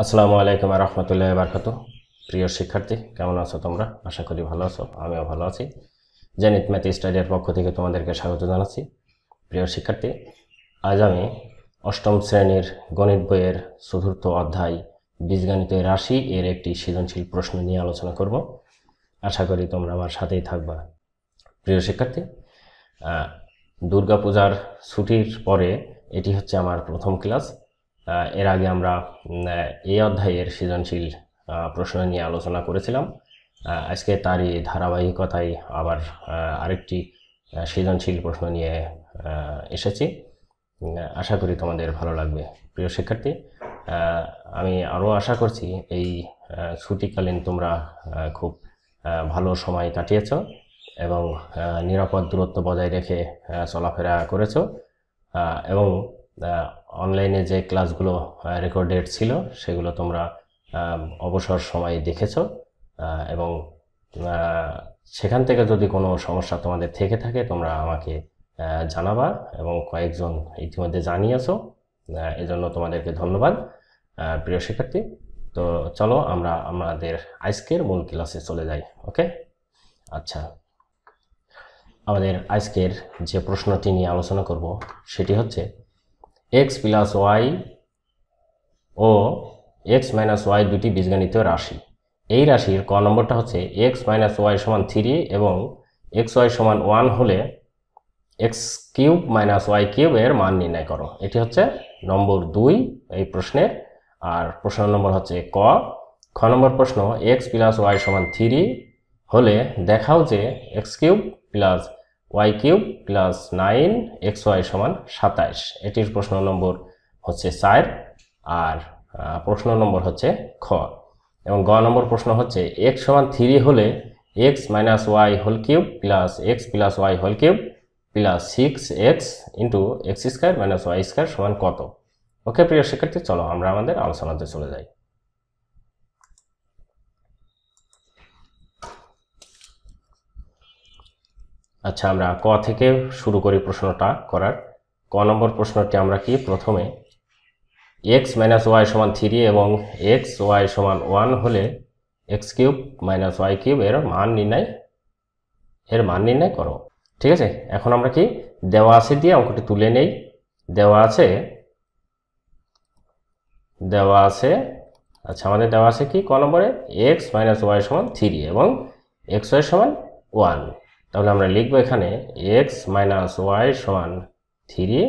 আসসালামু আলাইকুম রহমতুল্লাহ বারকাত প্রিয় শিক্ষার্থী কেমন আছো তোমরা আশা করি ভালো আছো আমিও ভালো আছি জেনিত ম্যাথ স্টাডির পক্ষ থেকে তোমাদেরকে স্বাগত জানাচ্ছি প্রিয় শিক্ষার্থী আজ আমি অষ্টম শ্রেণীর গণিত বইয়ের চতুর্থ অধ্যায় বীজগণিত রাশি এর একটি সৃজনশীল প্রশ্ন নিয়ে আলোচনা করব আশা করি তোমরা আমার সাথেই থাকবা প্রিয় শিক্ষার্থী দুর্গাপূজার ছুটির পরে এটি হচ্ছে আমার প্রথম ক্লাস এর আগে আমরা এই অধ্যায়ের সৃজনশীল প্রশ্ন নিয়ে আলোচনা করেছিলাম আজকে তারই ধারাবাহিকতায় আবার আরেকটি সৃজনশীল প্রশ্ন নিয়ে এসেছি আশা করি তোমাদের ভালো লাগবে প্রিয় শিক্ষার্থী আমি আরও আশা করছি এই ছুটিকালীন তোমরা খুব ভালো সময় কাটিয়েছ এবং নিরাপদ দূরত্ব বজায় রেখে চলাফেরা করেছ এবং অনলাইনে যে ক্লাসগুলো রেকর্ডেড ছিল সেগুলো তোমরা অবসর সময়ে দেখেছ এবং সেখান থেকে যদি কোনো সমস্যা তোমাদের থেকে থাকে তোমরা আমাকে জানাবা এবং কয়েকজন ইতিমধ্যে জানিয়েছো এজন্য তোমাদেরকে ধন্যবাদ প্রিয় শিক্ষার্থী তো চলো আমরা আমাদের আজকের মূল ক্লাসে চলে যাই ওকে আচ্ছা আমাদের আজকের যে প্রশ্নটি নিয়ে আলোচনা করব সেটি হচ্ছে এক্স প্লাস ওয়াই ও এক্স মাইনাস ওয়াই দুটি বীজগণিত রাশি এই রাশির ক নম্বরটা হচ্ছে এক্স মাইনাস ওয়াই সমান থ্রি এবং এক্স ওয়াই সমান ওয়ান হলে X cube minus Y cube এর মান নির্ণয় করো এটি হচ্ছে নম্বর দুই এই প্রশ্নের আর প্রশ্ন নম্বর হচ্ছে ক খ নম্বর প্রশ্ন এক্স প্লাস ওয়াই সমান থ্রি হলে দেখাও যে x cube plus Y cube plus nine x Y সমান সাতাইশ এটির প্রশ্ন নম্বর হচ্ছে চার আর প্রশ্ন নম্বর হচ্ছে খ এবং গ নম্বর প্রশ্ন হচ্ছে এক্স সমান থ্রি হলে x minus Y whole cube plus x plus Y whole cube plus six x into x square minus Y square সমান কত ওকে প্রিয় শিক্ষার্থী চলো আমরা আমাদের আলোচনাতে চলে যাই আচ্ছা আমরা ক থেকে শুরু করি প্রশ্নটা করার ক নম্বর প্রশ্নটি আমরা কি প্রথমে এক্স মাইনাস ওয়াই সমান থ্রি এবং এক্স ওয়াই সমান ওয়ান হলে X cube minus Y cube এর মান নির্ণয় এর মান নির্ণয় করো ঠিক আছে এখন আমরা কি দেওয়া আছে দিয়ে অঙ্কটি তুলে নেই দেওয়া আছে দেওয়া আছে আচ্ছা আমাদের দেওয়া আছে কি ক নম্বরে এক্স মাইনাস ওয়াই সমান থ্রি এবং এক্স ওয়াই সমান ওয়ান তাহলে আমরা লিখবো এখানে এক্স মাইনাস ওয়াই সমান থ্রি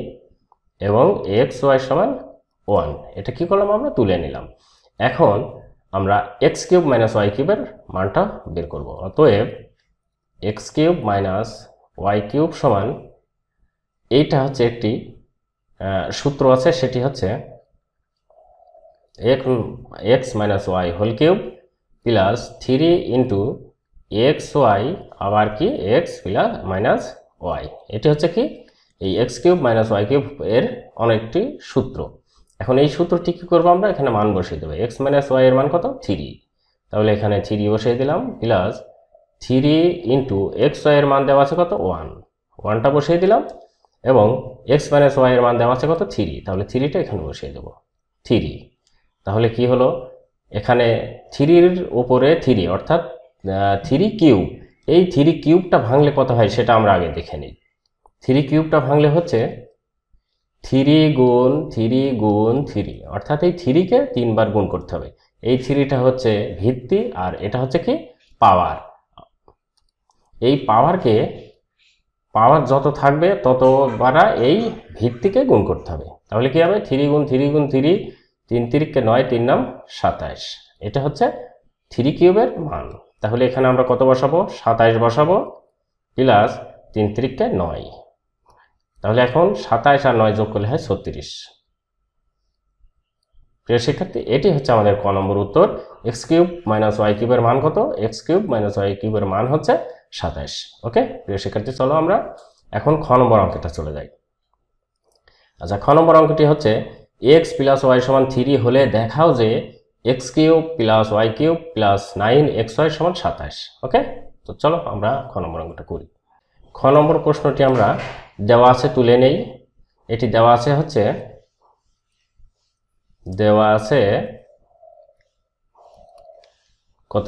এবং এক্স ওয়াই সমান ওয়ান এটা কি করলাম আমরা তুলে নিলাম এখন আমরা এক্স কিউব মাইনাস ওয়াই কিউবের মানটা বের করব অতএব X cube minus Y cube সমান এইটা হচ্ছে একটি সূত্র আছে সেটি হচ্ছে X minus Y whole cube plus three into X Y আবার কি এক্স প্লাস মাইনাস ওয়াই এটি হচ্ছে কি এই X cube minus Y cube এর অনেকটি সূত্র এখন এই সূত্রটি কী করবো আমরা এখানে মান বসিয়ে দেবো এক্স মাইনাস ওয়াই এর মান কত থ্রি তাহলে এখানে থ্রি বসিয়ে দিলাম plus three into X Y এর মান দেওয়া আছে কত ওয়ান ওয়ানটা বসিয়ে দিলাম এবং এক্স মাইনাস ওয়াই এর মান দেওয়া আছে কত থ্রি তাহলে থ্রিটা এখানে বসিয়ে দেবো থ্রি তাহলে কি হলো এখানে থ্রির ওপরে থ্রি অর্থাৎ থ্রি কিউব এই থ্রি কিউবটা ভাঙলে কত হয় সেটা আমরা আগে দেখে নিই থ্রি কিউবটা ভাঙলে হচ্ছে থ্রি গুণ থ্রি গুণ থ্রি অর্থাৎ এই থ্রিকে তিনবার গুণ করতে হবে এই থ্রিটা হচ্ছে ভিত্তি আর এটা হচ্ছে কি পাওয়ার এই পাওয়ারকে পাওয়ার যত থাকবে তত বারা এই ভিত্তিকে গুণ করতে হবে তাহলে কি হবে থ্রি গুণ থ্রি গুণ থ্রি তিন তিরিককে নয় তিন নাম সাতাশ এটা হচ্ছে থ্রি কিউবের মান তাহলে এখানে আমরা কত বসাবো সাতাইশ বসাবো প্লাস তিন তিরিকটা নয় তাহলে এখন সাতাইশ আর নয় যোগ করলে হয় ছত্রিশ প্রিয় শিক্ষার্থী এটি হচ্ছে আমাদের ক নম্বর উত্তর এক্স কিউব মাইনাস ওয়াই কিউবের মান কত এক্স কিউব মাইনাস ওয়াই কিউবের মান হচ্ছে সাতাইশ ওকে প্রিয় শিক্ষার্থী চলো আমরা এখন খ নম্বর অঙ্কটা চলে যাই আচ্ছা খ নম্বর অঙ্কটি হচ্ছে এক্স প্লাস ওয়াই সমান থ্রি হলে দেখাও যে x cube plus Y cube plus nine x Y সমান সাতাশ ওকে তো চলো আমরা খ নম্বর অঙ্কটা করি খ নম্বর প্রশ্নটি আমরা দেওয়া আছে তুলে নেই এটি দেওয়া আছে হচ্ছে দেওয়া আছে কত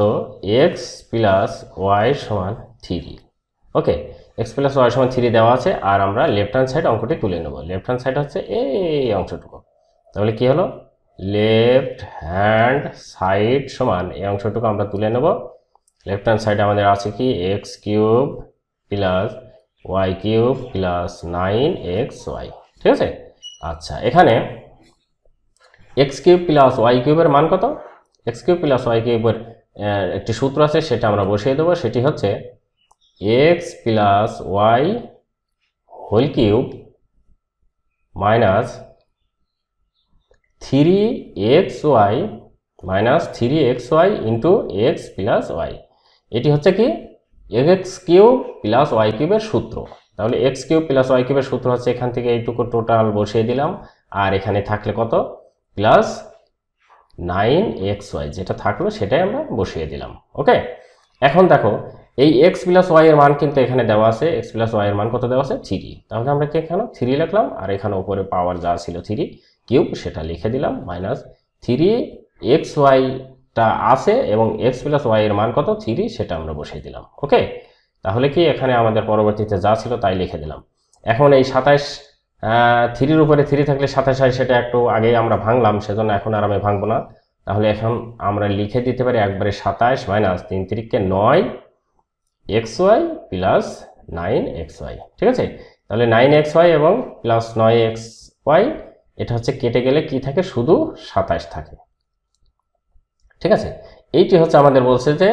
এক্স প্লাস ওয়াই সমান three okay X plus Y সমান থ্রি দেওয়া আছে আর আমরা লেফট হ্যান্ড সাইড অঙ্কটি তুলে নেব লেফট হ্যান্ড সাইড হচ্ছে এই অংশটুকু তাহলে কি হলো লেফট হ্যান্ড সাইড সমান এই অংশটুকু আমরা তুলে নেব লেফট হ্যান্ড সাইডে আমাদের আছে কি X cube plus Y cube plus nine x Y ঠিক আছে আচ্ছা এখানে এক্স কিউব প্লাস ওয়াই কিউবের মান কত এক্স কিউব প্লাস ওয়াই কিউবের একটি সূত্র আছে সেটা আমরা বসিয়ে দেবো সেটি হচ্ছে X plus Y whole cube minus three X Y minus three X Y into X plus Y এটি হচ্ছে কি এক্স কিউ প্লাস ওয়াই কিউবের সূত্র তাহলে এক্স কিউ প্লাস ওয়াই কিউবের সূত্র হচ্ছে এখান থেকে এইটুকু টোটাল বসিয়ে দিলাম আর এখানে থাকলে কত প্লাস নাইন এক্স ওয়াই যেটা থাকলো সেটাই আমরা বসিয়ে দিলাম ওকে এখন দেখো এই এক্স প্লাস ওয়াইয়ের মান কিন্তু এখানে দেওয়া আছে এক্স প্লাস ওয়াই এর মান কত দেওয়া আছে থ্রি তাহলে আমরা কি এখানে থ্রি লিখলাম আর এখানে উপরে পাওয়ার যা ছিল থ্রি কিউব সেটা লিখে দিলাম মাইনাস থ্রি এক্স ওয়াইটা আছে এবং এক্স প্লাস ওয়াই এর মান কত থ্রি সেটা আমরা বসিয়ে দিলাম ওকে তাহলে কি এখানে আমাদের পরবর্তীতে যা ছিল তাই লিখে দিলাম এখন এই সাতাশ থ্রির উপরে থ্রি থাকলে সাতাশ হয় সেটা একটু আগেই আমরা ভাঙলাম সেজন্য এখন আর আমি ভাঙবো না তাহলে এখন আমরা লিখে দিতে পারি একবারে সাতাশ মাইনাস তিন তিরিককে নয় x y plus nine x Y ঠিক আছে তাহলে নাইন এক্স ওয়াই এবং প্লাস নয় এক্স ওয়াই এটা হচ্ছে কেটে গেলে কি থাকে শুধু সাতাশ থাকে ঠিক আছে এইটি হচ্ছে আমাদের বলছে যে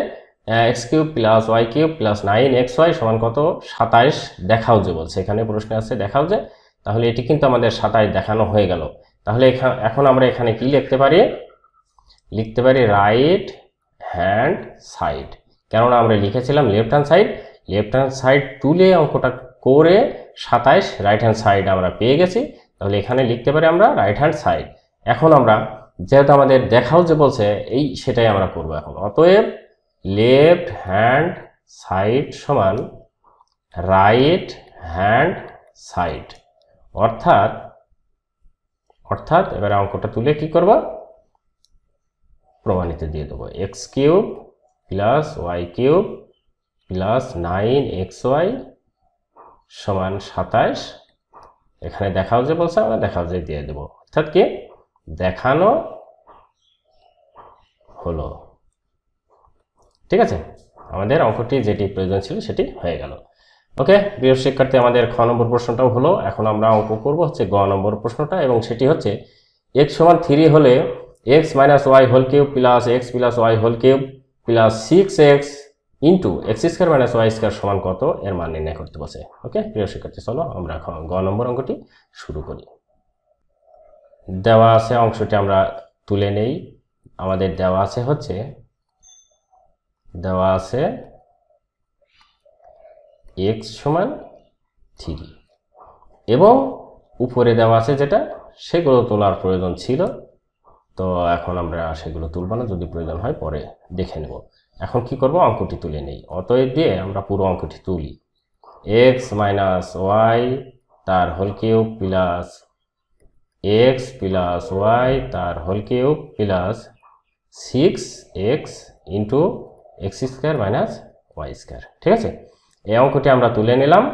x cube plus Y cube plus nine x Y সমান কত সাতাইশ দেখাও যে বলছে এখানে প্রশ্ন আছে দেখাও যে তাহলে এটি কিন্তু আমাদের সাতাইশ দেখানো হয়ে গেল তাহলে এখন আমরা এখানে কি লিখতে পারি লিখতে পারি রাইট হ্যান্ড সাইড কেননা আমরা লিখেছিলাম left hand side left hand side তুলে অঙ্কটা করে সাতাইশ রাইট হ্যান্ড সাইড আমরা পেয়ে গেছি তাহলে এখানে লিখতে পারি আমরা রাইট হ্যান্ড সাইড এখন আমরা যেহেতু আমাদের দেখাও যে বলছে এই সেটাই আমরা করব এখন অতএব লেফট হ্যান্ড সাইড সমান রাইট হ্যান্ড সাইড অর্থাৎ অর্থাৎ এবারে অঙ্কটা তুলে কি করব প্রমাণিত দিয়ে দেবো x cube plus Y cube plus nine x Y সমান সাতাশ এখানে দেখাও যে বলছে আমরা দেখাও যে দিয়ে দেব অর্থাৎ কি দেখানো হলো ঠিক আছে আমাদের অঙ্কটি যেটি প্রয়োজন ছিল সেটি হয়ে গেল ওকে প্রিয় শিক্ষার্থী আমাদের খ নম্বর প্রশ্নটাও হলো এখন আমরা অঙ্ক করব হচ্ছে গ নম্বর প্রশ্নটা এবং সেটি হচ্ছে এক্স সমান থ্রি হলে x minus Y whole cube plus x plus Y whole cube plus six x into x square minus Y square সমান কত এর মান নির্ণয় করতে বসে ওকে প্রিয় শিক্ষার্থী চলো আমরা গ নম্বর অঙ্কটি শুরু করি দেওয়া আছে অংশটি আমরা তুলে নেই আমাদের দেওয়া আছে হচ্ছে দেওয়া আছে এক্স সমান থ্রি এবং উপরে দেওয়া আছে যেটা সেগুলো তোলার প্রয়োজন ছিল তো এখন আমরা সেগুলো তুলব না যদি প্রয়োজন হয় পরে দেখে নেব এখন কি করব অঙ্কটি তুলে নেই অতএব দিয়ে আমরা পুরো অঙ্কটি তুলি এক্স মাইনাস ওয়াই তার whole cube plus x plus y তার whole cube plus six x into x square minus Y square ঠিক আছে এই অঙ্কটি আমরা তুলে নিলাম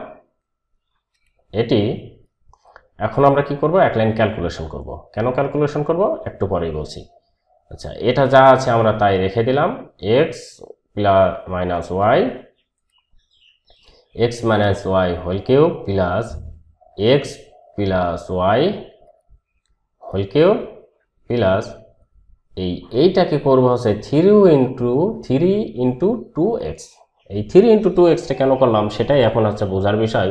এটি এখন আমরা কি করব এক লাইন ক্যালকুলেশন করব কেন ক্যালকুলেশন করব একটু পরেই বলছি আচ্ছা এটা যা আছে আমরা তাই রেখে দিলাম x plus minus y x minus Y whole cube plus x plus Y whole cube plus এই এইটাকে করবো হচ্ছে three into three into two x এই থ্রি ইন্টু টু এক্সটা কেন করলাম সেটাই এখন হচ্ছে বোঝার বিষয়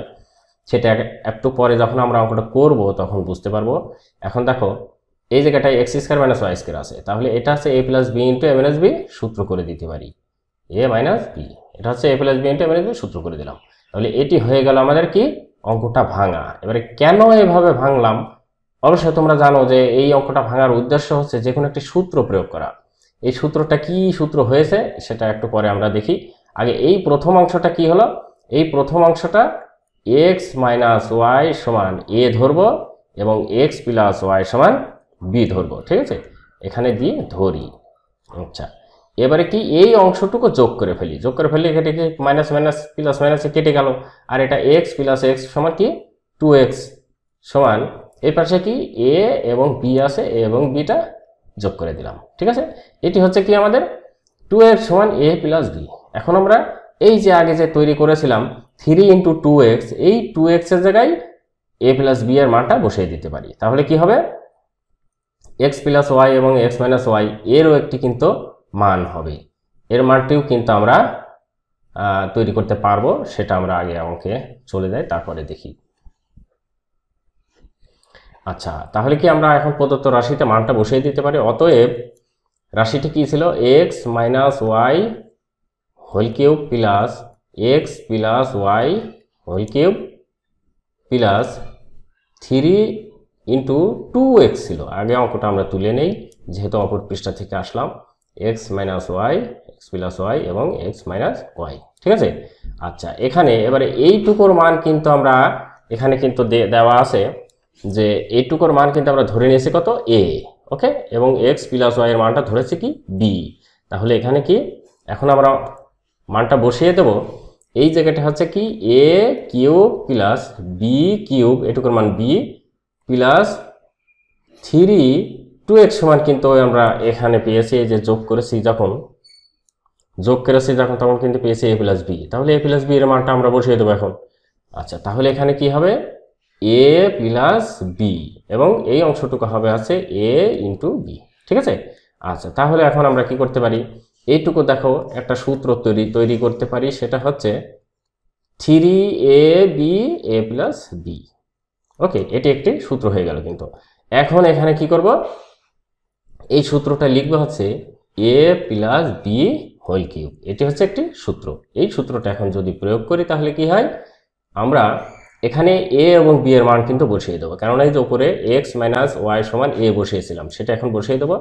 সেটা একটু পরে যখন আমরা অঙ্কটা করব তখন বুঝতে পারবো এখন দেখো এই জায়গাটায় x square minus Y square আছে তাহলে এটা হচ্ছে a plus b into minus b সূত্র করে দিতে পারি এ মাইনাস বি এটা হচ্ছে a plus b into minus b সূত্র করে দিলাম তাহলে এটি হয়ে গেল আমাদের কি অঙ্কটা ভাঙা এবারে কেন এভাবে ভাঙলাম অবশ্যই তোমরা জানো যে এই অঙ্কটা ভাঙার উদ্দেশ্য হচ্ছে যে কোনো একটি সূত্র প্রয়োগ করা এই সূত্রটা কি সূত্র হয়েছে সেটা একটু পরে আমরা দেখি আগে এই প্রথম অংশটা কি হলো এই প্রথম অংশটা এক্স মাইনাস ওয়াই সমান এ ধরব এবং এক্স প্লাস ওয়াই সমান বি ধরব ঠিক আছে এখানে দিয়ে ধরি আচ্ছা এবারে কি এই অংশটুকু যোগ করে ফেলি যোগ করে ফেলি এখানে কি মাইনাস মাইনাস প্লাস মাইনাসে কেটে গেল আর এটা এক্স প্লাস এক্স সমান কি টু এক্স সমান এই পাশে কি এ এবং বি আছে এ এবং বিটা যোগ করে দিলাম ঠিক আছে এটি হচ্ছে কি আমাদের টু এক্স সমান এ প্লাস বি এখন আমরা এই যে আগে যে তৈরি করেছিলাম থ্রি ইন্টু টু এক্স এই টু এক্সের জায়গায় এ প্লাস বি এর মানটা বসিয়ে দিতে পারি তাহলে কি হবে এক্স প্লাস ওয়াই এবং এক্স মাইনাস ওয়াই এরও একটি কিন্তু মান হবে এর মানটিও কিন্তু আমরা তৈরি করতে পারবো সেটা আমরা আগে অঙ্কে চলে যাই তারপরে দেখি আচ্ছা তাহলে কি আমরা এখন প্রদত্ত রাশিতে মানটা বসিয়ে দিতে পারি অতএব রাশিটি কি ছিল x minus Y whole cube plus x plus Y whole cube plus three into two x ছিল আগে অঙ্কটা আমরা তুলে নেই যেহেতু অপর পৃষ্ঠা থেকে আসলাম x minus y x plus y এবং এক্স মাইনাস ওয়াই ঠিক আছে আচ্ছা এখানে এবারে এইটুকুর মান কিন্তু আমরা এখানে কিন্তু দেওয়া আছে যে এইটুকুর মান কিন্তু আমরা ধরে নিয়েছি কত এ ওকে এবং এক্স প্লাস ওয়াইয়ের মানটা ধরেছি কি বি তাহলে এখানে কি এখন আমরা মানটা বসিয়ে দেব এই জায়গাটা হচ্ছে কি a cube plus b cube এটুকুর মান b plus three two x সমান কিন্তু আমরা এখানে পেয়েছি এই যে যোগ করেছি যখন যোগ করেছি যখন তখন কিন্তু পেয়েছি এ প্লাস বি তাহলে এ প্লাস বি এর মানটা আমরা বসিয়ে দেবো এখন আচ্ছা তাহলে এখানে কি হবে এ প্লাস বি এবং এই অংশটুকু হবে আছে এ ইন্টু বি ঠিক আছে আচ্ছা তাহলে এখন আমরা কি করতে পারি এইটুকু দেখো একটা সূত্র তৈরি তৈরি করতে পারি সেটা হচ্ছে three a b a plus b okay এটি একটি সূত্র হয়ে গেল কিন্তু এখন এখানে কি করব এই সূত্রটা লিখবে হচ্ছে a plus b whole cube এটি হচ্ছে একটি সূত্র এই সূত্রটা এখন যদি প্রয়োগ করি তাহলে কি হয় আমরা এখানে এ এবং বি এর মান কিন্তু বসিয়ে দেবো কেননা এই যে উপরে এক্স মাইনাস ওয়াই সমান এ বসিয়েছিলাম সেটা এখন বসিয়ে দেবো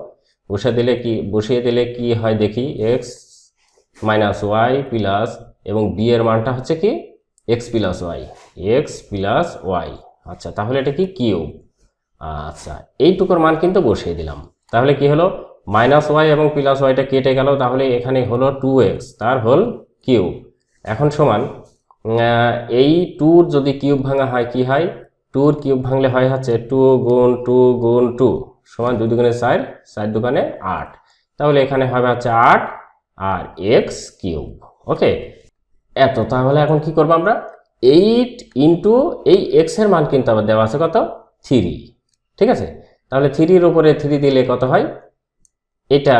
বসিয়ে দিলে কি বসিয়ে দিলে কি হয় দেখি এক্স মাইনাস ওয়াই প্লাস এবং বি এর মানটা হচ্ছে কি x plus y x plus y আচ্ছা তাহলে এটা কি কিউ আচ্ছা এইটুকুর মান কিন্তু বসিয়ে দিলাম তাহলে কি হলো মাইনাস ওয়াই এবং প্লাস ওয়াইটা কেটে গেল তাহলে এখানে হলো টু এক্স তার হল কিউব এখন সমান এই টুর যদি কিউব ভাঙা হয় কি হয় টুর কিউব ভাঙলে হয় হচ্ছে টু গুণ টু গুণ টু সমান দুই দুগুণে চার চার দোকানে আট তাহলে এখানে হবে হচ্ছে আট আর এক্স কিউব ওকে এত তাহলে এখন কি করবো আমরা এইট ইন্টু এই এক্সের মান কিন্তু আবার দেওয়া আছে কত থ্রি ঠিক আছে তাহলে থ্রির উপরে থ্রি দিলে কত হয় এটা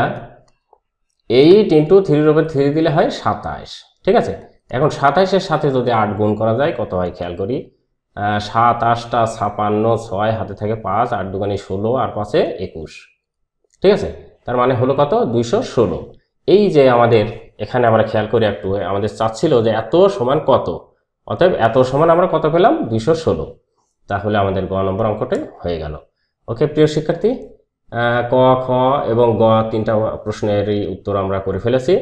এইট ইন্টু থ্রির উপরে থ্রি দিলে হয় সাতাশ ঠিক আছে এখন সাতাশের সাথে যদি আট গুণ করা যায় কত হয় খেয়াল করি সাত আটটা ছাপান্ন ছয় হাতে থাকে পাঁচ আট দুগানি ষোলো আর পাঁচে একুশ ঠিক আছে তার মানে হলো কত দুইশো ষোলো এই যে আমাদের এখানে আমরা খেয়াল করি একটু আমাদের চাচ্ছিল যে এত সমান কত অতএব এত সমান আমরা কত পেলাম দুশো ষোলো তাহলে আমাদের গ নম্বর অঙ্কটাই হয়ে গেল ওকে প্রিয় শিক্ষার্থী ক খ এবং গ তিনটা প্রশ্নেরই উত্তর আমরা করে ফেলেছি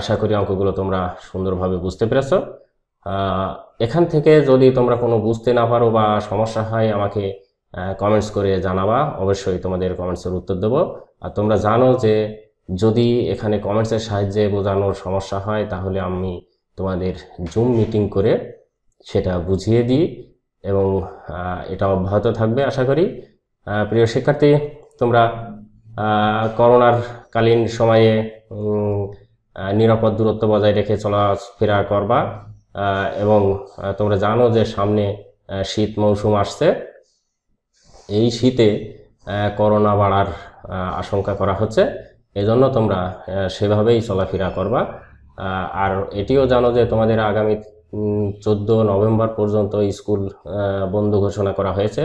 আশা করি অঙ্কগুলো তোমরা সুন্দরভাবে বুঝতে পেরেছ এখান থেকে যদি তোমরা কোনো বুঝতে না পারো বা সমস্যা হয় আমাকে কমেন্টস করে জানাবা অবশ্যই তোমাদের কমেন্টসের উত্তর দেবো আর তোমরা জানো যে যদি এখানে কমেন্টসের সাহায্যে বোঝানোর সমস্যা হয় তাহলে আমি তোমাদের জুম মিটিং করে সেটা বুঝিয়ে দিই এবং এটা অব্যাহত থাকবে আশা করি প্রিয় শিক্ষার্থী তোমরা করোনার কালীন সময়ে নিরাপদ দূরত্ব বজায় রেখে চলাফেরা করবা এবং তোমরা জানো যে সামনে শীত মৌসুম আসছে এই শীতে করোনা বাড়ার আশঙ্কা করা হচ্ছে এজন্য তোমরা সেভাবেই চলাফেরা করবা আর এটিও জানো যে তোমাদের আগামী চোদ্দো নভেম্বর পর্যন্ত স্কুল বন্ধ ঘোষণা করা হয়েছে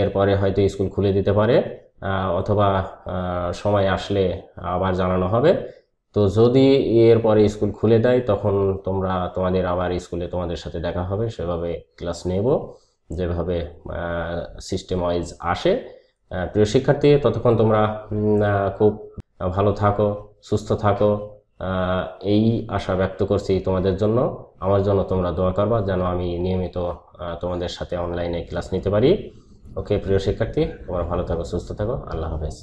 এরপরে হয়তো স্কুল খুলে দিতে পারে অথবা সময় আসলে আবার জানানো হবে তো যদি এরপরে স্কুল খুলে দেয় তখন তোমরা তোমাদের আবার স্কুলে তোমাদের সাথে দেখা হবে সেভাবে ক্লাস নেব যেভাবে সিস্টেম ওয়াইজ আসে প্রিয় শিক্ষার্থী ততক্ষণ তোমরা খুব ভালো থাকো সুস্থ থাকো এই আশা ব্যক্ত করছি তোমাদের জন্য আমার জন্য তোমরা দোয়া করবা যেন আমি নিয়মিত তোমাদের সাথে অনলাইনে ক্লাস নিতে পারি ওকে প্রিয় শিক্ষার্থী তোমার ভালো থাকো সুস্থ থাকো আল্লাহ হাফেজ